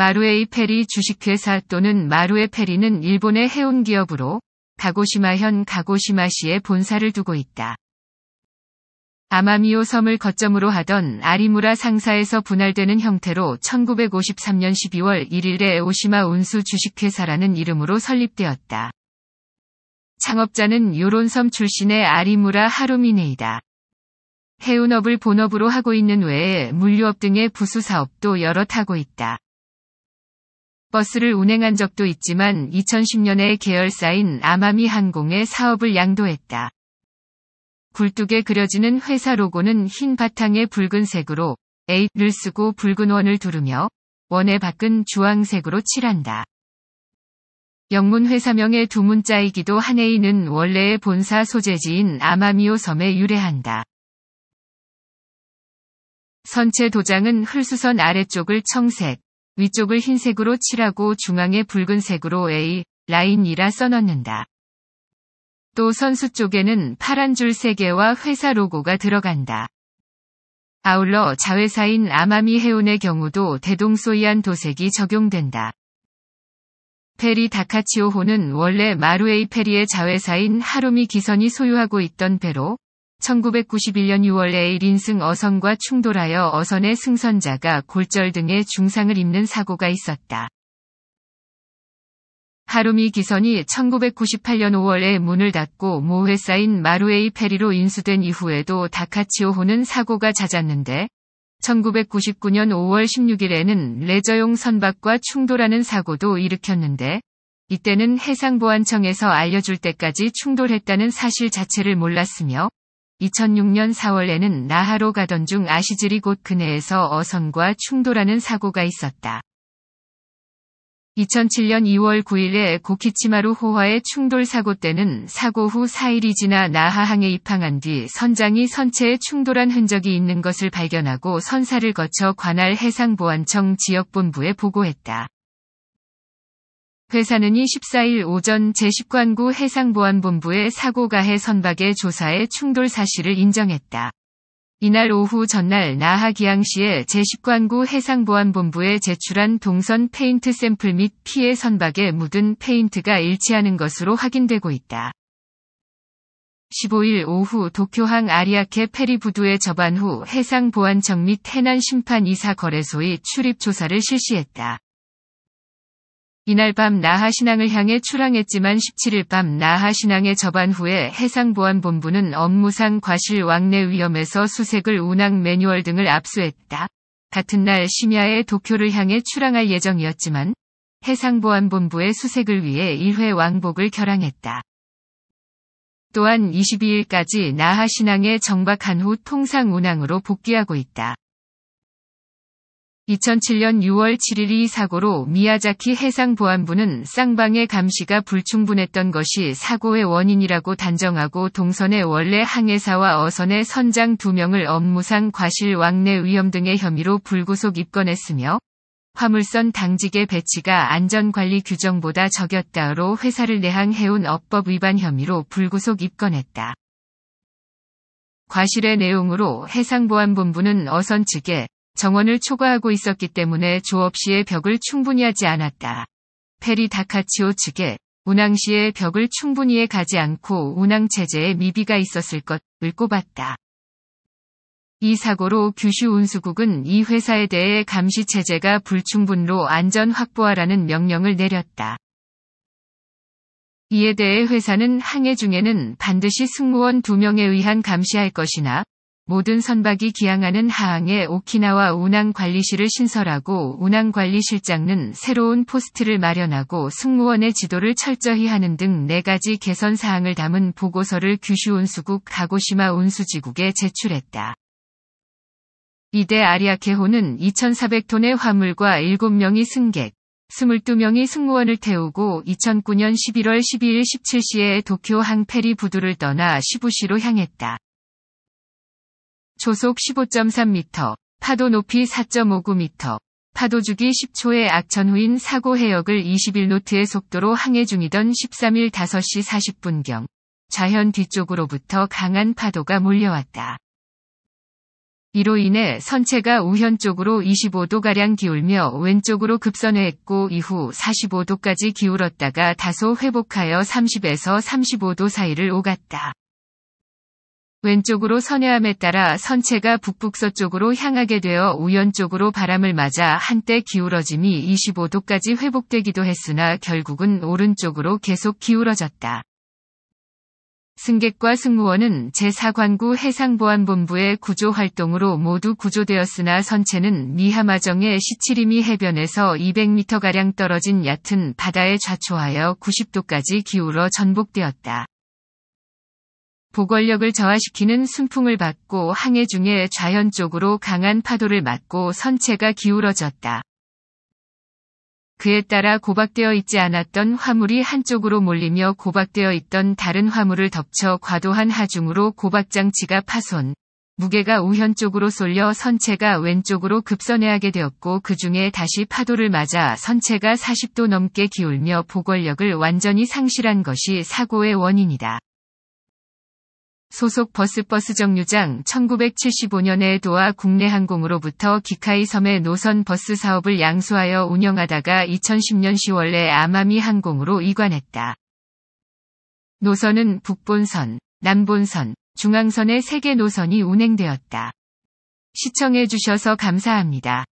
마루에이 페리 주식회사 또는 마루에 페리는 일본의 해운 기업으로 가고시마현 가고시마시에 본사를 두고 있다. 아마미오 섬을 거점으로 하던 아리무라 상사에서 분할되는 형태로 1953년 12월 1일에 오시마 운수 주식회사라는 이름으로 설립되었다. 창업자는 요론섬 출신의 아리무라 하루미네이다. 해운업을 본업으로 하고 있는 외에 물류업 등의 부수사업도 여럿 하고 있다. 버스를 운행한 적도 있지만 2010년에 계열사인 아마미 항공의 사업을 양도했다. 굴뚝에 그려지는 회사 로고는 흰 바탕에 붉은색으로 A를 쓰고 붉은 원을 두르며 원의 밖은 주황색으로 칠한다. 영문 회사명의 두 문자이기도 한 A는 원래의 본사 소재지인 아마미오 섬에 유래한다. 선체 도장은 흘수선 아래쪽을 청색, 위쪽을 흰색으로 칠하고 중앙에 붉은색으로 A 라인이라 써넣는다. 또 선수 쪽에는 파란 줄 3개와 회사 로고가 들어간다. 아울러 자회사인 아마미 해운의 경우도 대동소이한 도색이 적용된다. 페리 다카치오호는 원래 마루에이 페리의 자회사인 하루미 기선이 소유하고 있던 배로 1991년 6월에 1인승 어선과 충돌하여 어선의 승선자가 골절 등의 중상을 입는 사고가 있었다. 하루미 기선이 1998년 5월에 문을 닫고 모회 쌓인 마루에이 페리로 인수된 이후에도 다카치오호는 사고가 잦았는데 1999년 5월 16일에는 레저용 선박과 충돌하는 사고도 일으켰는데 이때는 해상보안청에서 알려줄 때까지 충돌했다는 사실 자체를 몰랐으며 2006년 4월에는 나하로 가던 중 아시즈리 곳 근해에서 어선과 충돌하는 사고가 있었다. 2007년 2월 9일에 고키치마루 호화의 충돌 사고 때는 사고 후 4일이 지나 나하항에 입항한 뒤 선장이 선체에 충돌한 흔적이 있는 것을 발견하고 선사를 거쳐 관할 해상보안청 지역본부에 보고했다. 회사는2 4일 오전 제10관구 해상보안본부의 사고가해 선박의 조사에 충돌 사실을 인정했다. 이날 오후 전날 나하기양시의 제10관구 해상보안본부에 제출한 동선 페인트 샘플 및 피해 선박에 묻은 페인트가 일치하는 것으로 확인되고 있다. 15일 오후 도쿄항 아리아케 페리부두에 접안 후 해상보안청 및 해난심판이사 거래소의 출입조사를 실시했다. 이날 밤 나하신항을 향해 출항했지만 17일 밤 나하신항에 접한 후에 해상보안본부는 업무상 과실 왕래 위험에서 수색을 운항 매뉴얼 등을 압수했다. 같은 날 심야에 도쿄를 향해 출항할 예정이었지만 해상보안본부의 수색을 위해 1회 왕복을 결항했다. 또한 22일까지 나하신항에 정박한 후 통상 운항으로 복귀하고 있다. 2007년 6월 7일 이 사고로 미야자키 해상보안부는 쌍방의 감시가 불충분했던 것이 사고의 원인이라고 단정하고 동선의 원래 항해사와 어선의 선장 2명을 업무상 과실 왕래 위험 등의 혐의로 불구속 입건했으며 화물선 당직의 배치가 안전관리 규정보다 적였다로 회사를 내항해운 업법 위반 혐의로 불구속 입건했다. 과실의 내용으로 해상보안본부는 어선 측에 정원을 초과하고 있었기 때문에 조업시의 벽을 충분히 하지 않았다. 페리 다카치오 측에 운항시의 벽을 충분히 해 가지 않고 운항체제에 미비가 있었을 것을 꼽았다. 이 사고로 규슈 운수국은 이 회사에 대해 감시체제가 불충분로 안전 확보하라는 명령을 내렸다. 이에 대해 회사는 항해 중에는 반드시 승무원 2명에 의한 감시할 것이나 모든 선박이 기항하는 하항에 오키나와 운항관리실을 신설하고 운항관리실장은 새로운 포스트를 마련하고 승무원의 지도를 철저히 하는 등 4가지 개선 사항을 담은 보고서를 규슈 운수국 가고시마 운수지국에 제출했다. 이대 아리아케호는 2,400톤의 화물과 7명이 승객, 22명이 승무원을 태우고 2009년 11월 12일 17시에 도쿄항 페리 부두를 떠나 시부시로 향했다. 초속 15.3m, 파도 높이 4.59m, 파도 주기 10초의 악천 후인 사고 해역을 21노트의 속도로 항해 중이던 13일 5시 40분경, 좌현 뒤쪽으로부터 강한 파도가 몰려왔다. 이로 인해 선체가 우현 쪽으로 25도가량 기울며 왼쪽으로 급선회했고 이후 45도까지 기울었다가 다소 회복하여 30에서 35도 사이를 오갔다. 왼쪽으로 선회함에 따라 선체가 북북서쪽으로 향하게 되어 우연쪽으로 바람을 맞아 한때 기울어짐이 25도까지 회복되기도 했으나 결국은 오른쪽으로 계속 기울어졌다. 승객과 승무원은 제4관구 해상보안본부의 구조활동으로 모두 구조되었으나 선체는 미하마정의 17이미 해변에서 200m가량 떨어진 얕은 바다에 좌초하여 90도까지 기울어 전복되었다. 보권력을 저하시키는 순풍을 받고 항해 중에 좌현 쪽으로 강한 파도를 맞고 선체가 기울어졌다. 그에 따라 고박되어 있지 않았던 화물이 한쪽으로 몰리며 고박되어 있던 다른 화물을 덮쳐 과도한 하중으로 고박장치가 파손, 무게가 우현 쪽으로 쏠려 선체가 왼쪽으로 급선회하게 되었고 그 중에 다시 파도를 맞아 선체가 40도 넘게 기울며 보궐력을 완전히 상실한 것이 사고의 원인이다. 소속 버스버스 정류장 1975년에 도하 국내 항공으로부터 기카이 섬의 노선 버스 사업을 양수하여 운영하다가 2010년 10월에 아마미 항공으로 이관했다. 노선은 북본선, 남본선, 중앙선의 3개 노선이 운행되었다. 시청해주셔서 감사합니다.